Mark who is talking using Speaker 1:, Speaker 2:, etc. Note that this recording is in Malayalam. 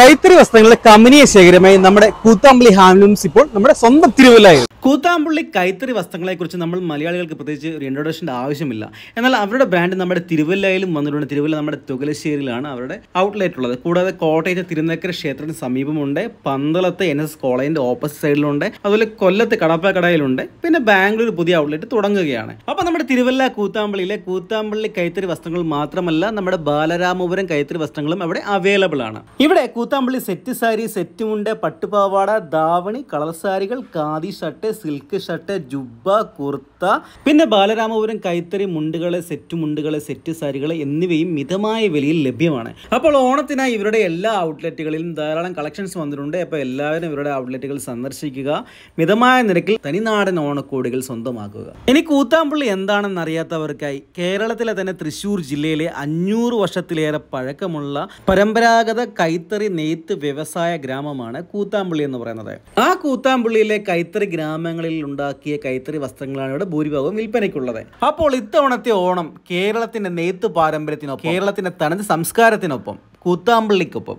Speaker 1: കൈത്തറി വസ്ത്രങ്ങളുടെ കമ്പനിയെ ശേഖരമായി നമ്മുടെ കൂത്തമ്പലി ഹാൻഡ്ലൂംസ് ഇപ്പോൾ നമ്മുടെ സ്വന്തം തിരുവല്ലായിരുന്നു കൂത്താമ്പുള്ളി കൈത്തറി വസ്ത്രങ്ങളെക്കുറിച്ച് നമ്മൾ മലയാളികൾക്ക് പ്രത്യേകിച്ച് ഒരു ഇൻട്രൊഡക്ഷൻ്റെ ആവശ്യമില്ല എന്നാൽ അവരുടെ ബ്രാൻഡ് നമ്മുടെ തിരുവല്ലയിലും വന്നിട്ടുണ്ട് തിരുവല്ല നമ്മുടെ തുകലശ്ശേരിയിലാണ് അവരുടെ ഔട്ട്ലെറ്റ് ഉള്ളത് കൂടാതെ കോട്ടയത്തെ തിരുനക്കര ക്ഷേത്രത്തിന് സമീപമുണ്ട് പന്തളത്ത് എൻ എസ് കോളേജിൻ്റെ ഓപ്പോസിറ്റ് സൈഡിലുണ്ട് അതുപോലെ കൊല്ലത്ത് കടപ്പാക്കടയിലുണ്ട് പിന്നെ ബാംഗ്ലൂർ പുതിയ ഔട്ട്ലെറ്റ് തുടങ്ങുകയാണ് അപ്പോൾ നമ്മുടെ തിരുവല്ല കൂത്താമ്പള്ളിയിലെ കൂത്താമ്പള്ളി കൈത്തറി വസ്ത്രങ്ങൾ മാത്രമല്ല നമ്മുടെ ബാലരാമപുരം കൈത്തറി വസ്ത്രങ്ങളും അവിടെ അവൈലബിൾ ആണ് ഇവിടെ കൂത്താമ്പള്ളി സെറ്റ് സാരി സെറ്റ് മുണ്ട് പട്ടുപാവാട ദാവണി കളർ സാരികൾ khadi shirt silk shirt jubba kurta പിന്നെ ബാലരാമപുരം കൈത്തറി മുണ്ടുകൾ സെറ്റ് മുണ്ടുകൾ സെറ്റ് സാരികൾ എന്നിവയും മിതമായ വിലയിൽ ലഭ്യമാണ് അപ്പോൾ ഓണത്തിനായി ഇവരുടെ എല്ലാ ഔട്ട്ലെറ്റുകളിലും ധാരാളം കളക്ഷൻസ് വന്നിട്ടുണ്ട് അപ്പോൾ എല്ലാവരും ഇവരുടെ ഔട്ട്ലെറ്റുകൾ സന്ദർശിക്കുക മിതമായ നിരക്കിൽ തനിനാടൻ ഓണക്കോടികൾ സ്വന്തമാക്കുക ഇനി കൂത്താമ്പള്ളി എന്താണെന്ന് അറിയാത്തവർക്കായി കേരളത്തിലെ തന്നെ തൃശ്ശൂർ ജില്ലയിലെ അഞ്ഞൂറ് വർഷത്തിലേറെ പഴക്കമുള്ള പരമ്പരാഗത കൈത്തറി നെയ്ത്ത് വ്യവസായ ഗ്രാമമാണ് കൂത്താമ്പള്ളി എന്ന് പറയുന്നത് ആ കൂത്താമ്പള്ളിയിലെ കൈത്തറി ഗ്രാമ ഗ്രാമങ്ങളിൽ ഉണ്ടാക്കിയ കൈത്തറി വസ്ത്രങ്ങളാണ് ഇവിടെ ഭൂരിഭാഗവും വിൽപ്പനയ്ക്കുള്ളത് അപ്പോൾ ഇത്തവണത്തെ ഓണം കേരളത്തിന്റെ നെയ്ത്ത് പാരമ്പര്യത്തിനൊപ്പം കേരളത്തിന്റെ തനത് സംസ്കാരത്തിനൊപ്പം കൂത്താമ്പള്ളിക്കൊപ്പം